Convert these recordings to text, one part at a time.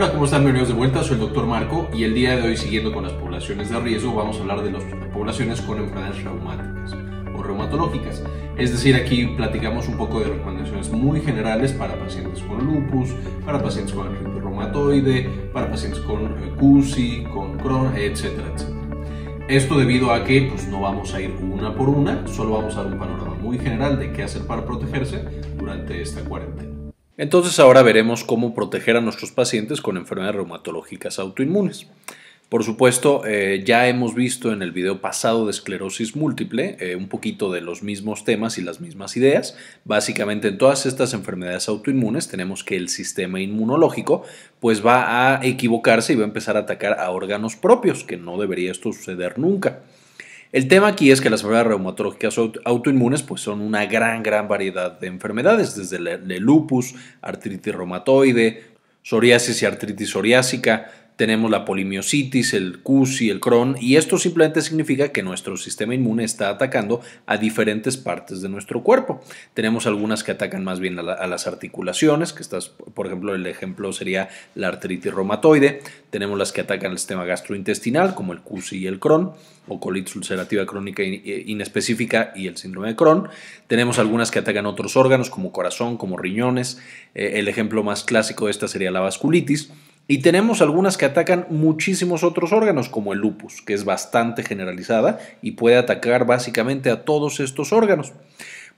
Hola, ¿cómo están? Bienvenidos de vuelta, soy el doctor Marco y el día de hoy, siguiendo con las poblaciones de riesgo, vamos a hablar de las poblaciones con enfermedades reumáticas o reumatológicas. Es decir, aquí platicamos un poco de recomendaciones muy generales para pacientes con lupus, para pacientes con artritis reumatoide, para pacientes con eh, CUSI, con Crohn, etcétera, etcétera. Esto debido a que pues, no vamos a ir una por una, solo vamos a dar un panorama muy general de qué hacer para protegerse durante esta cuarentena. Entonces ahora veremos cómo proteger a nuestros pacientes con enfermedades reumatológicas autoinmunes. Por supuesto, eh, ya hemos visto en el video pasado de esclerosis múltiple eh, un poquito de los mismos temas y las mismas ideas. Básicamente, en todas estas enfermedades autoinmunes tenemos que el sistema inmunológico pues va a equivocarse y va a empezar a atacar a órganos propios, que no debería esto suceder nunca. El tema aquí es que las enfermedades reumatológicas autoinmunes pues son una gran, gran variedad de enfermedades, desde el lupus, artritis reumatoide, psoriasis y artritis psoriásica, tenemos la polimiositis, el CUSI, el cron, y esto simplemente significa que nuestro sistema inmune está atacando a diferentes partes de nuestro cuerpo. Tenemos algunas que atacan más bien a, las articulaciones, que estas, por ejemplo, el ejemplo sería la artritis reumatoide. Tenemos las que atacan el sistema gastrointestinal, como el CUSI y el Cron, o colitis ulcerativa crónica eh, inespecífica y el síndrome de cron. Tenemos algunas que atacan otros órganos, como corazón, como riñones. Eh, el ejemplo más clásico de esta sería la vasculitis y tenemos algunas que atacan muchísimos otros órganos, como el lupus, que es bastante generalizada y puede atacar básicamente a todos estos órganos.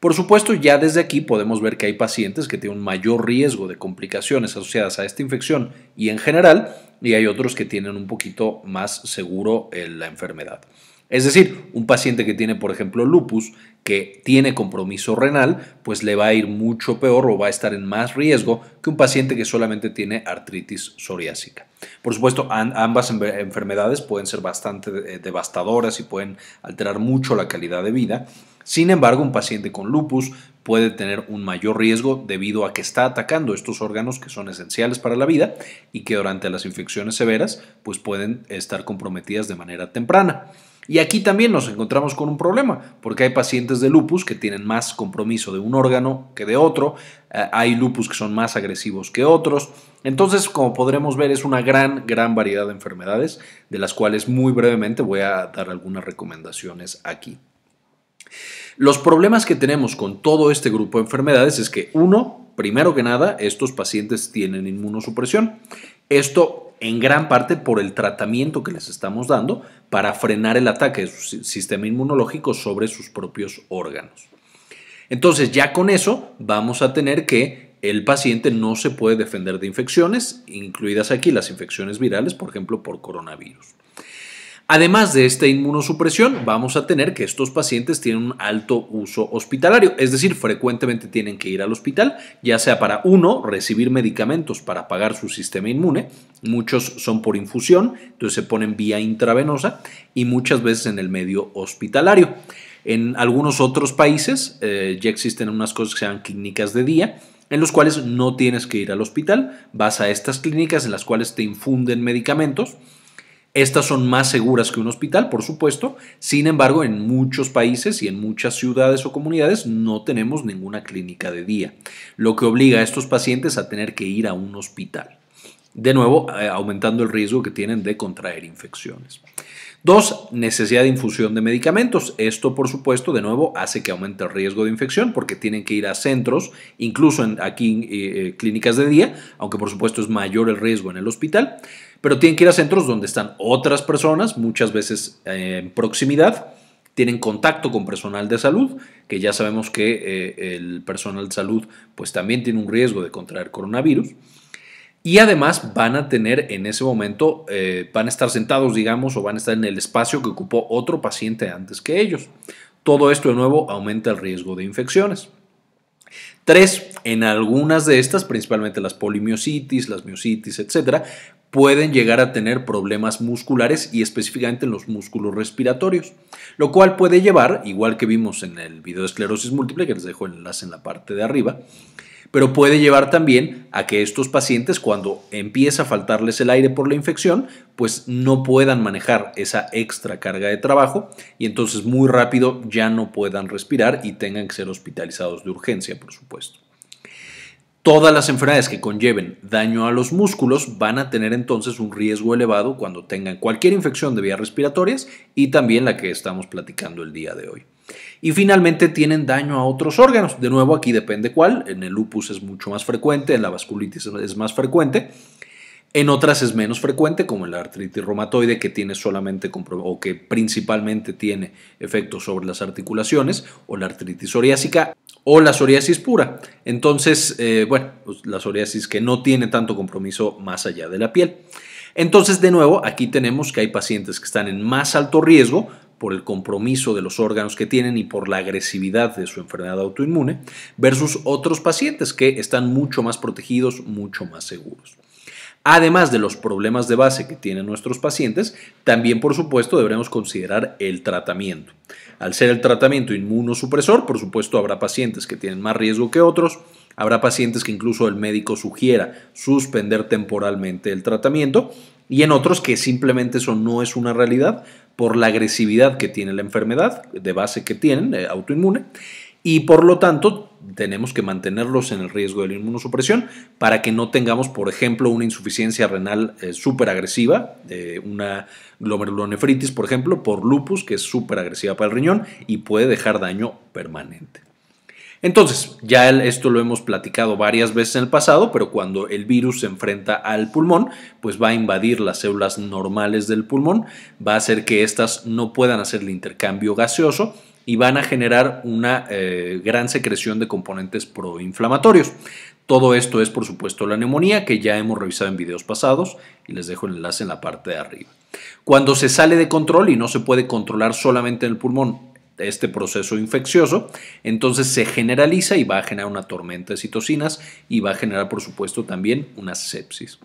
Por supuesto, ya desde aquí podemos ver que hay pacientes que tienen un mayor riesgo de complicaciones asociadas a esta infección y en general, y hay otros que tienen un poquito más seguro eh, la enfermedad. Es decir, un paciente que tiene, por ejemplo, lupus, que tiene compromiso renal, pues le va a ir mucho peor o va a estar en más riesgo que un paciente que solamente tiene artritis psoriásica. Por supuesto, ambas enfermedades pueden ser bastante eh, devastadoras y pueden alterar mucho la calidad de vida. Sin embargo, un paciente con lupus puede tener un mayor riesgo debido a que está atacando estos órganos que son esenciales para la vida y que durante las infecciones severas pues pueden estar comprometidas de manera temprana. Y aquí también nos encontramos con un problema, porque hay pacientes de lupus que tienen más compromiso de un órgano que de otro, eh, hay lupus que son más agresivos que otros. Entonces, como podremos ver, es una gran, gran variedad de enfermedades, de las cuales muy brevemente voy a dar algunas recomendaciones aquí. Los problemas que tenemos con todo este grupo de enfermedades es que, uno, primero que nada, estos pacientes tienen inmunosupresión. Esto en gran parte por el tratamiento que les estamos dando para frenar el ataque de su sistema inmunológico sobre sus propios órganos. Entonces, ya con eso vamos a tener que el paciente no se puede defender de infecciones, incluidas aquí las infecciones virales, por ejemplo, por coronavirus. Además de esta inmunosupresión, vamos a tener que estos pacientes tienen un alto uso hospitalario, es decir, frecuentemente tienen que ir al hospital, ya sea para uno, recibir medicamentos para pagar su sistema inmune, muchos son por infusión, entonces se ponen vía intravenosa y muchas veces en el medio hospitalario. En algunos otros países eh, ya existen unas cosas que se llaman clínicas de día, en los cuales no tienes que ir al hospital, vas a estas clínicas en las cuales te infunden medicamentos estas son más seguras que un hospital, por supuesto. Sin embargo, en muchos países y en muchas ciudades o comunidades no tenemos ninguna clínica de día, lo que obliga a estos pacientes a tener que ir a un hospital. De nuevo, eh, aumentando el riesgo que tienen de contraer infecciones. Dos, necesidad de infusión de medicamentos. Esto, por supuesto, de nuevo hace que aumente el riesgo de infección porque tienen que ir a centros, incluso aquí en eh, eh, clínicas de día, aunque por supuesto es mayor el riesgo en el hospital, pero tienen que ir a centros donde están otras personas, muchas veces en proximidad, tienen contacto con personal de salud, que ya sabemos que el personal de salud pues también tiene un riesgo de contraer coronavirus. Y además van a tener en ese momento, eh, van a estar sentados, digamos, o van a estar en el espacio que ocupó otro paciente antes que ellos. Todo esto de nuevo aumenta el riesgo de infecciones. Tres, En algunas de estas, principalmente las polimiositis, las miositis, etcétera, pueden llegar a tener problemas musculares y específicamente en los músculos respiratorios, lo cual puede llevar, igual que vimos en el video de esclerosis múltiple, que les dejo el enlace en la parte de arriba, pero puede llevar también a que estos pacientes, cuando empieza a faltarles el aire por la infección, pues no puedan manejar esa extra carga de trabajo y entonces muy rápido ya no puedan respirar y tengan que ser hospitalizados de urgencia, por supuesto. Todas las enfermedades que conlleven daño a los músculos van a tener entonces un riesgo elevado cuando tengan cualquier infección de vías respiratorias y también la que estamos platicando el día de hoy. Y finalmente tienen daño a otros órganos. De nuevo, aquí depende cuál. En el lupus es mucho más frecuente, en la vasculitis es más frecuente. En otras es menos frecuente, como en la artritis reumatoide, que tiene solamente o que principalmente tiene efectos sobre las articulaciones, o la artritis psoriásica, o la psoriasis pura. Entonces, eh, bueno, pues, la psoriasis que no tiene tanto compromiso más allá de la piel. Entonces, de nuevo, aquí tenemos que hay pacientes que están en más alto riesgo por el compromiso de los órganos que tienen y por la agresividad de su enfermedad autoinmune, versus otros pacientes que están mucho más protegidos, mucho más seguros. Además de los problemas de base que tienen nuestros pacientes, también por supuesto deberemos considerar el tratamiento. Al ser el tratamiento inmunosupresor, por supuesto habrá pacientes que tienen más riesgo que otros, habrá pacientes que incluso el médico sugiera suspender temporalmente el tratamiento y en otros que simplemente eso no es una realidad por la agresividad que tiene la enfermedad de base que tienen, eh, autoinmune, y por lo tanto tenemos que mantenerlos en el riesgo de la inmunosupresión para que no tengamos, por ejemplo, una insuficiencia renal eh, súper agresiva, una glomerulonefritis, por ejemplo, por lupus, que es súper agresiva para el riñón y puede dejar daño permanente. Entonces, ya esto lo hemos platicado varias veces en el pasado, pero cuando el virus se enfrenta al pulmón, pues va a invadir las células normales del pulmón, va a hacer que éstas no puedan hacer el intercambio gaseoso y van a generar una eh, gran secreción de componentes proinflamatorios. Todo esto es, por supuesto, la neumonía, que ya hemos revisado en videos pasados y les dejo el enlace en la parte de arriba. Cuando se sale de control y no se puede controlar solamente en el pulmón este proceso infeccioso, entonces se generaliza y va a generar una tormenta de citocinas y va a generar, por supuesto, también una sepsis.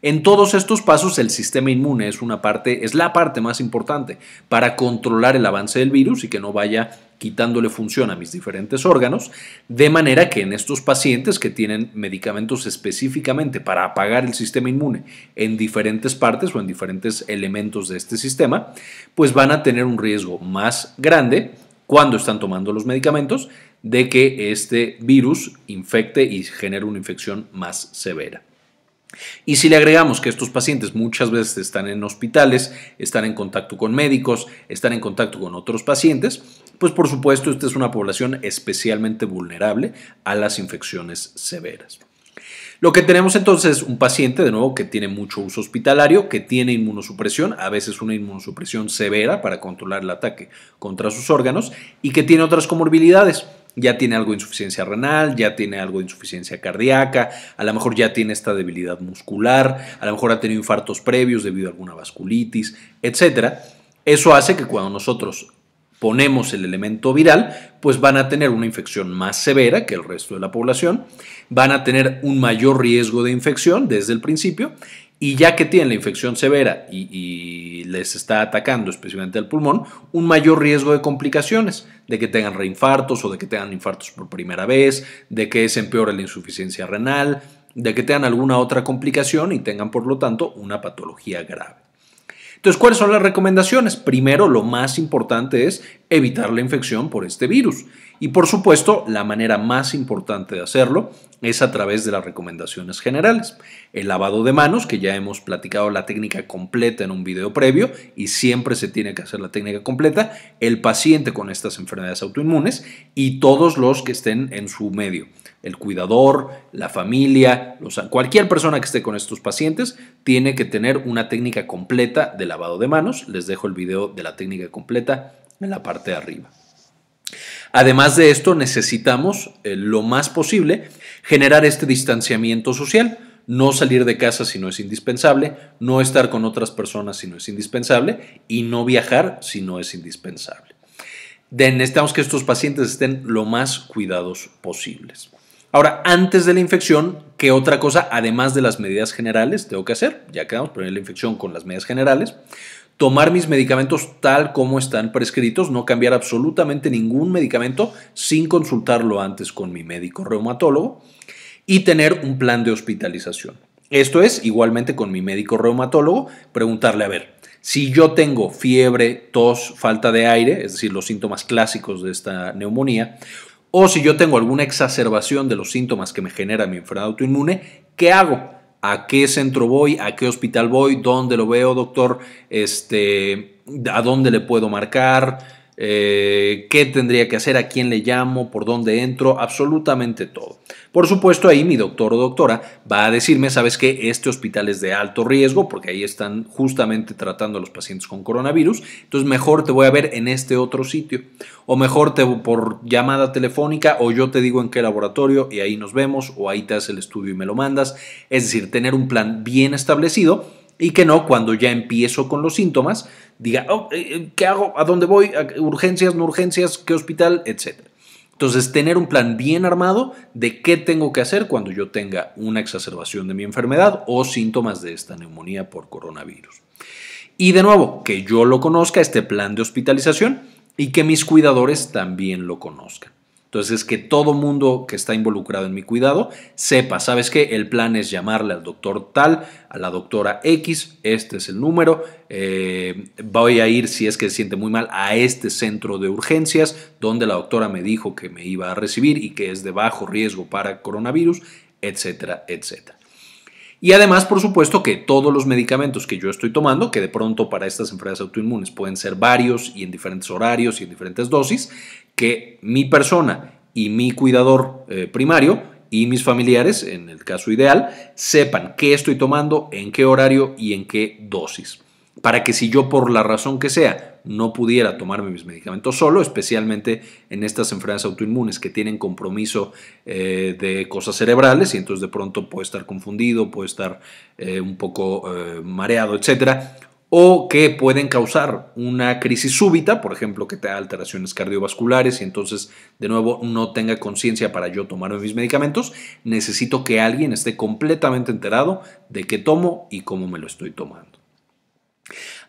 En todos estos pasos, el sistema inmune es, una parte, es la parte más importante para controlar el avance del virus y que no vaya quitándole función a mis diferentes órganos, de manera que en estos pacientes que tienen medicamentos específicamente para apagar el sistema inmune en diferentes partes o en diferentes elementos de este sistema, pues van a tener un riesgo más grande cuando están tomando los medicamentos de que este virus infecte y genere una infección más severa. Y si le agregamos que estos pacientes muchas veces están en hospitales, están en contacto con médicos, están en contacto con otros pacientes, pues por supuesto esta es una población especialmente vulnerable a las infecciones severas. Lo que tenemos entonces es un paciente, de nuevo, que tiene mucho uso hospitalario, que tiene inmunosupresión, a veces una inmunosupresión severa para controlar el ataque contra sus órganos y que tiene otras comorbilidades ya tiene algo de insuficiencia renal, ya tiene algo de insuficiencia cardíaca, a lo mejor ya tiene esta debilidad muscular, a lo mejor ha tenido infartos previos debido a alguna vasculitis, etcétera. Eso hace que cuando nosotros ponemos el elemento viral, pues van a tener una infección más severa que el resto de la población, van a tener un mayor riesgo de infección desde el principio y ya que tienen la infección severa y, les está atacando especialmente el pulmón, un mayor riesgo de complicaciones, de que tengan reinfartos o de que tengan infartos por primera vez, de que se empeore la insuficiencia renal, de que tengan alguna otra complicación y tengan, por lo tanto, una patología grave. Entonces, ¿cuáles son las recomendaciones? Primero, lo más importante es evitar la infección por este virus. Y por supuesto, la manera más importante de hacerlo es a través de las recomendaciones generales. El lavado de manos, que ya hemos platicado la técnica completa en un video previo y siempre se tiene que hacer la técnica completa, el paciente con estas enfermedades autoinmunes y todos los que estén en su medio. El cuidador, la familia, cualquier persona que esté con estos pacientes tiene que tener una técnica completa de lavado de manos. Les dejo el video de la técnica completa en la parte de arriba. Además de esto, necesitamos eh, lo más posible generar este distanciamiento social, no salir de casa si no es indispensable, no estar con otras personas si no es indispensable y no viajar si no es indispensable. necesitamos que estos pacientes estén lo más cuidados posibles. Ahora, antes de la infección, ¿qué otra cosa, además de las medidas generales, tengo que hacer? Ya quedamos, primero la infección con las medidas generales tomar mis medicamentos tal como están prescritos, no cambiar absolutamente ningún medicamento sin consultarlo antes con mi médico reumatólogo y tener un plan de hospitalización. Esto es, igualmente con mi médico reumatólogo, preguntarle, a ver, si yo tengo fiebre, tos, falta de aire, es decir, los síntomas clásicos de esta neumonía, o si yo tengo alguna exacerbación de los síntomas que me genera mi enfermedad autoinmune, ¿qué hago? a qué centro voy, a qué hospital voy, dónde lo veo, doctor, este, a dónde le puedo marcar, eh, qué tendría que hacer, a quién le llamo, por dónde entro, absolutamente todo. Por supuesto, ahí mi doctor o doctora va a decirme, sabes que este hospital es de alto riesgo porque ahí están justamente tratando a los pacientes con coronavirus, entonces mejor te voy a ver en este otro sitio, o mejor te por llamada telefónica, o yo te digo en qué laboratorio y ahí nos vemos, o ahí te haces el estudio y me lo mandas. Es decir, tener un plan bien establecido y que no cuando ya empiezo con los síntomas diga, oh, eh, eh, ¿qué hago? ¿A dónde voy? ¿Urgencias, no urgencias? ¿Qué hospital? Etcétera. Entonces, tener un plan bien armado de qué tengo que hacer cuando yo tenga una exacerbación de mi enfermedad o síntomas de esta neumonía por coronavirus. Y de nuevo, que yo lo conozca, este plan de hospitalización, y que mis cuidadores también lo conozcan. Entonces, que todo mundo que está involucrado en mi cuidado sepa, ¿sabes qué? El plan es llamarle al doctor tal, a la doctora X, este es el número, eh, voy a ir, si es que se siente muy mal, a este centro de urgencias donde la doctora me dijo que me iba a recibir y que es de bajo riesgo para coronavirus, etcétera, etcétera. Y además, por supuesto, que todos los medicamentos que yo estoy tomando, que de pronto para estas enfermedades autoinmunes pueden ser varios y en diferentes horarios y en diferentes dosis, que mi persona y mi cuidador eh, primario y mis familiares, en el caso ideal, sepan qué estoy tomando, en qué horario y en qué dosis. Para que si yo por la razón que sea no pudiera tomarme mis medicamentos solo, especialmente en estas enfermedades autoinmunes que tienen compromiso eh, de cosas cerebrales y entonces de pronto puede estar confundido, puede estar eh, un poco eh, mareado, etcétera o que pueden causar una crisis súbita, por ejemplo, que te da alteraciones cardiovasculares y entonces, de nuevo, no tenga conciencia para yo tomarme mis medicamentos, necesito que alguien esté completamente enterado de qué tomo y cómo me lo estoy tomando.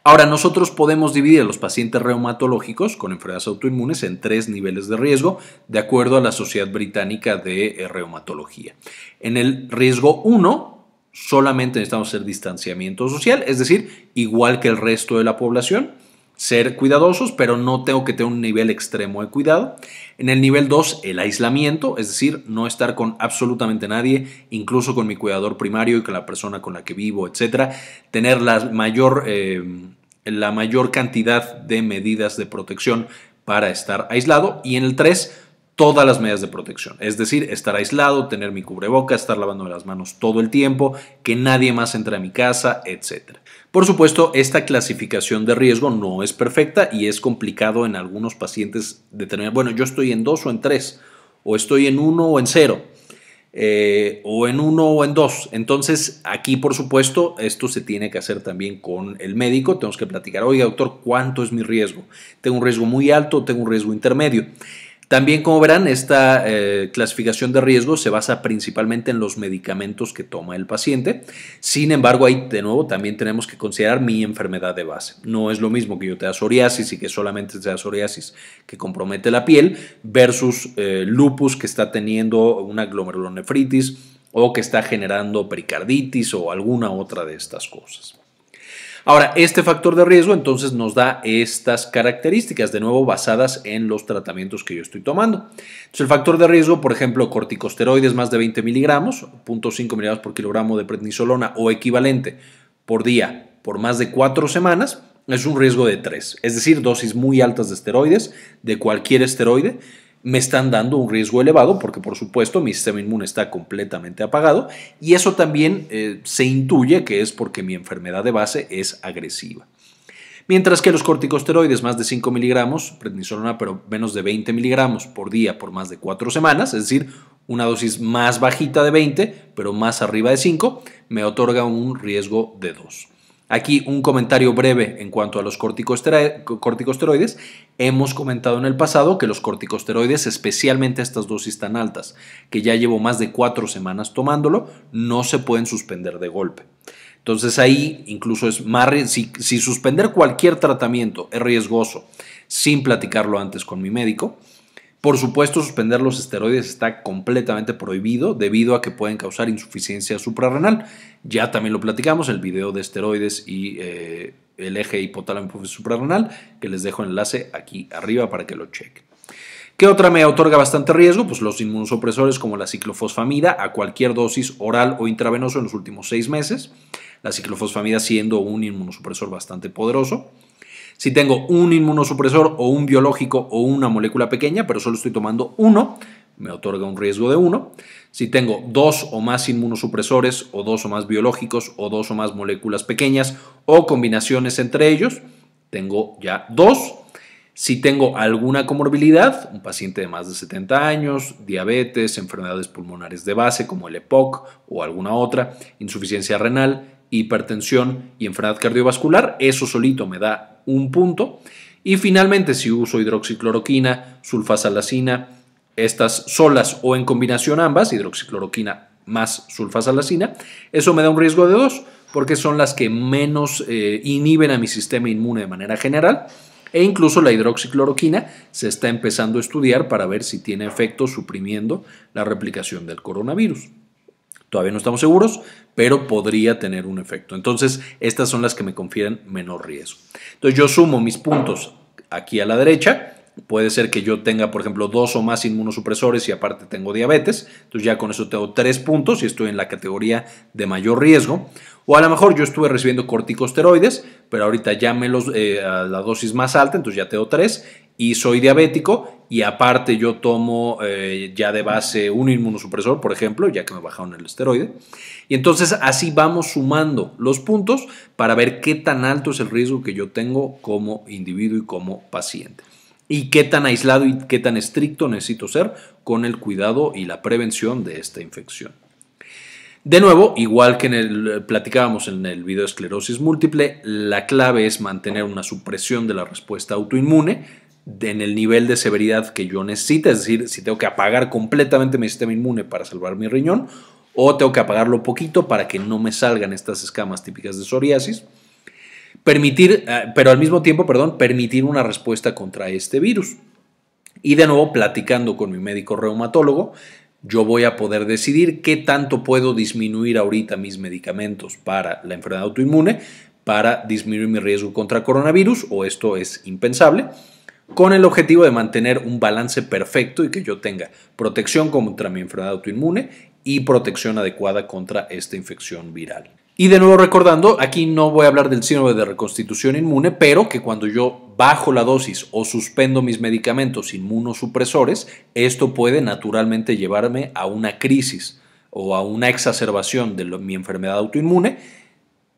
Ahora, nosotros podemos dividir a los pacientes reumatológicos con enfermedades autoinmunes en tres niveles de riesgo, de acuerdo a la Sociedad Británica de eh, Reumatología. En el riesgo 1, solamente necesitamos hacer distanciamiento social, es decir, igual que el resto de la población ser cuidadosos, pero no tengo que tener un nivel extremo de cuidado. En el nivel 2, el aislamiento, es decir, no estar con absolutamente nadie, incluso con mi cuidador primario y con la persona con la que vivo, etcétera. Tener la mayor, eh, la mayor cantidad de medidas de protección para estar aislado. Y en el 3, todas las medidas de protección. Es decir, estar aislado, tener mi cubreboca, estar lavándome las manos todo el tiempo, que nadie más entre a mi casa, etc. Por supuesto, esta clasificación de riesgo no es perfecta y es complicado en algunos pacientes determinar, bueno, yo estoy en dos o en tres, o estoy en uno o en cero, eh, o en uno o en dos. Entonces, aquí, por supuesto, esto se tiene que hacer también con el médico. Tenemos que platicar, oiga, doctor, ¿cuánto es mi riesgo? ¿Tengo un riesgo muy alto o tengo un riesgo intermedio? También, como verán, esta eh, clasificación de riesgo se basa principalmente en los medicamentos que toma el paciente. Sin embargo, ahí de nuevo también tenemos que considerar mi enfermedad de base. No es lo mismo que yo tenga psoriasis y que solamente sea psoriasis que compromete la piel versus eh, lupus que está teniendo una glomerulonefritis o que está generando pericarditis o alguna otra de estas cosas. Ahora, este factor de riesgo entonces nos da estas características, de nuevo basadas en los tratamientos que yo estoy tomando. Entonces, el factor de riesgo, por ejemplo, corticosteroides más de 20 miligramos, 0.5 miligramos por kilogramo de prednisolona o equivalente por día por más de cuatro semanas, es un riesgo de tres. es decir, dosis muy altas de esteroides, de cualquier esteroide, me están dando un riesgo elevado porque por supuesto mi sistema inmune está completamente apagado y eso también eh, se intuye que es porque mi enfermedad de base es agresiva. Mientras que los corticosteroides más de 5 miligramos, prednisolona pero menos de 20 miligramos por día por más de 4 semanas, es decir, una dosis más bajita de 20 pero más arriba de 5, me otorga un riesgo de 2. Aquí un comentario breve en cuanto a los corticosteroides. Hemos comentado en el pasado que los corticosteroides, especialmente estas dosis tan altas, que ya llevo más de cuatro semanas tomándolo, no se pueden suspender de golpe. Entonces ahí incluso es más, si, si suspender cualquier tratamiento es riesgoso sin platicarlo antes con mi médico, por supuesto, suspender los esteroides está completamente prohibido debido a que pueden causar insuficiencia suprarrenal. Ya también lo platicamos, en el video de esteroides y eh, el eje hipotálamo suprarrenal, que les dejo el enlace aquí arriba para que lo chequen. ¿Qué otra me otorga bastante riesgo? Pues los inmunosupresores como la ciclofosfamida a cualquier dosis oral o intravenoso en los últimos seis meses. La ciclofosfamida siendo un inmunosupresor bastante poderoso. Si tengo un inmunosupresor o un biológico o una molécula pequeña, pero solo estoy tomando uno, me otorga un riesgo de uno. Si tengo dos o más inmunosupresores o dos o más biológicos o dos o más moléculas pequeñas o combinaciones entre ellos, tengo ya dos. Si tengo alguna comorbilidad, un paciente de más de 70 años, diabetes, enfermedades pulmonares de base como el EPOC o alguna otra, insuficiencia renal, hipertensión y enfermedad cardiovascular. Eso solito me da un punto. Y finalmente, si uso hidroxicloroquina, sulfasalacina, estas solas o en combinación ambas, hidroxicloroquina más sulfasalacina, eso me da un riesgo de dos porque son las que menos eh, inhiben a mi sistema inmune de manera general. E incluso la hidroxicloroquina se está empezando a estudiar para ver si tiene efecto suprimiendo la replicación del coronavirus. Todavía no estamos seguros, pero podría tener un efecto. Entonces, estas son las que me confieren menor riesgo. Entonces, yo sumo mis puntos aquí a la derecha Puede ser que yo tenga, por ejemplo, dos o más inmunosupresores y aparte tengo diabetes. Entonces ya con eso tengo tres puntos y estoy en la categoría de mayor riesgo. O a lo mejor yo estuve recibiendo corticosteroides, pero ahorita ya me los eh, a la dosis más alta, entonces ya tengo tres y soy diabético y aparte yo tomo eh, ya de base un inmunosupresor, por ejemplo, ya que me bajaron el esteroide. Y entonces así vamos sumando los puntos para ver qué tan alto es el riesgo que yo tengo como individuo y como paciente y qué tan aislado y qué tan estricto necesito ser con el cuidado y la prevención de esta infección. De nuevo, igual que en el, platicábamos en el video de esclerosis múltiple, la clave es mantener una supresión de la respuesta autoinmune en el nivel de severidad que yo necesite, es decir, si tengo que apagar completamente mi sistema inmune para salvar mi riñón o tengo que apagarlo poquito para que no me salgan estas escamas típicas de psoriasis Permitir, eh, pero al mismo tiempo, perdón, permitir una respuesta contra este virus. Y de nuevo, platicando con mi médico reumatólogo, yo voy a poder decidir qué tanto puedo disminuir ahorita mis medicamentos para la enfermedad autoinmune para disminuir mi riesgo contra coronavirus, o esto es impensable, con el objetivo de mantener un balance perfecto y que yo tenga protección contra mi enfermedad autoinmune y protección adecuada contra esta infección viral. Y de nuevo recordando, aquí no voy a hablar del síndrome de reconstitución inmune, pero que cuando yo bajo la dosis o suspendo mis medicamentos inmunosupresores, esto puede naturalmente llevarme a una crisis o a una exacerbación de mi enfermedad autoinmune,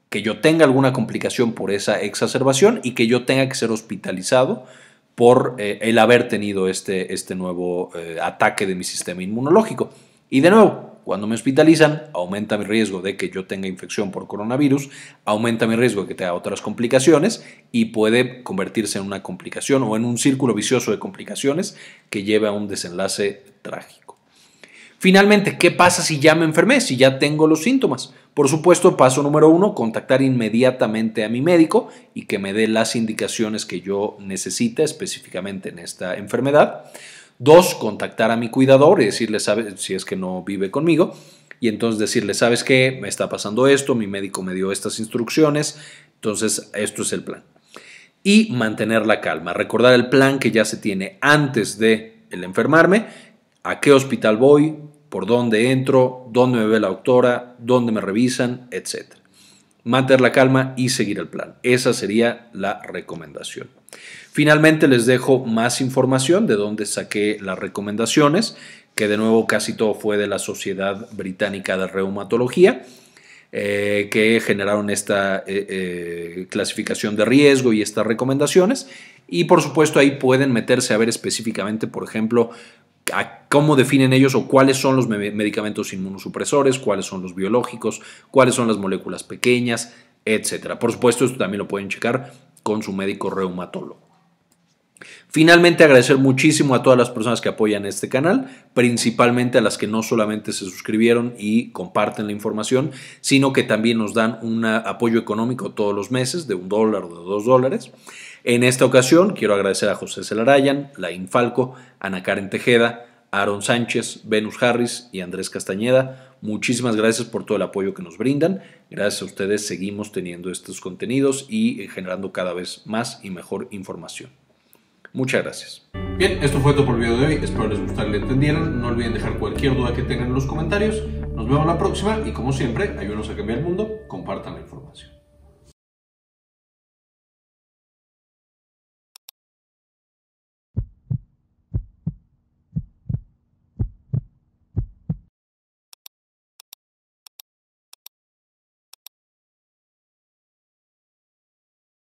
que yo tenga alguna complicación por esa exacerbación y que yo tenga que ser hospitalizado por eh, el haber tenido este, este nuevo eh, ataque de mi sistema inmunológico. Y de nuevo, cuando me hospitalizan, aumenta mi riesgo de que yo tenga infección por coronavirus, aumenta mi riesgo de que tenga otras complicaciones y puede convertirse en una complicación o en un círculo vicioso de complicaciones que lleve a un desenlace trágico. Finalmente, ¿qué pasa si ya me enfermé, si ya tengo los síntomas? Por supuesto, paso número uno, contactar inmediatamente a mi médico y que me dé las indicaciones que yo necesite específicamente en esta enfermedad. Dos, contactar a mi cuidador y decirle, si es que no vive conmigo, y entonces decirle, ¿sabes qué? Me está pasando esto, mi médico me dio estas instrucciones, entonces esto es el plan. Y mantener la calma, recordar el plan que ya se tiene antes de enfermarme, a qué hospital voy, por dónde entro, dónde me ve la doctora, dónde me revisan, etc. Mantener la calma y seguir el plan. Esa sería la recomendación. Finalmente les dejo más información de dónde saqué las recomendaciones, que de nuevo casi todo fue de la Sociedad Británica de Reumatología, eh, que generaron esta eh, eh, clasificación de riesgo y estas recomendaciones. Y por supuesto ahí pueden meterse a ver específicamente, por ejemplo, cómo definen ellos o cuáles son los medicamentos inmunosupresores, cuáles son los biológicos, cuáles son las moléculas pequeñas, etc. Por supuesto, esto también lo pueden checar con su médico reumatólogo. Finalmente, agradecer muchísimo a todas las personas que apoyan este canal, principalmente a las que no solamente se suscribieron y comparten la información, sino que también nos dan un apoyo económico todos los meses de un dólar o de dos dólares. En esta ocasión, quiero agradecer a José Celarayan, Lain Falco, Ana Karen Tejeda, Aaron Sánchez, Venus Harris y Andrés Castañeda. Muchísimas gracias por todo el apoyo que nos brindan. Gracias a ustedes seguimos teniendo estos contenidos y eh, generando cada vez más y mejor información. Muchas gracias. Bien, esto fue todo por el video de hoy. Espero les gustara y le entendieran. No olviden dejar cualquier duda que tengan en los comentarios. Nos vemos la próxima y como siempre, ayúdenos a cambiar el mundo, compartan la información.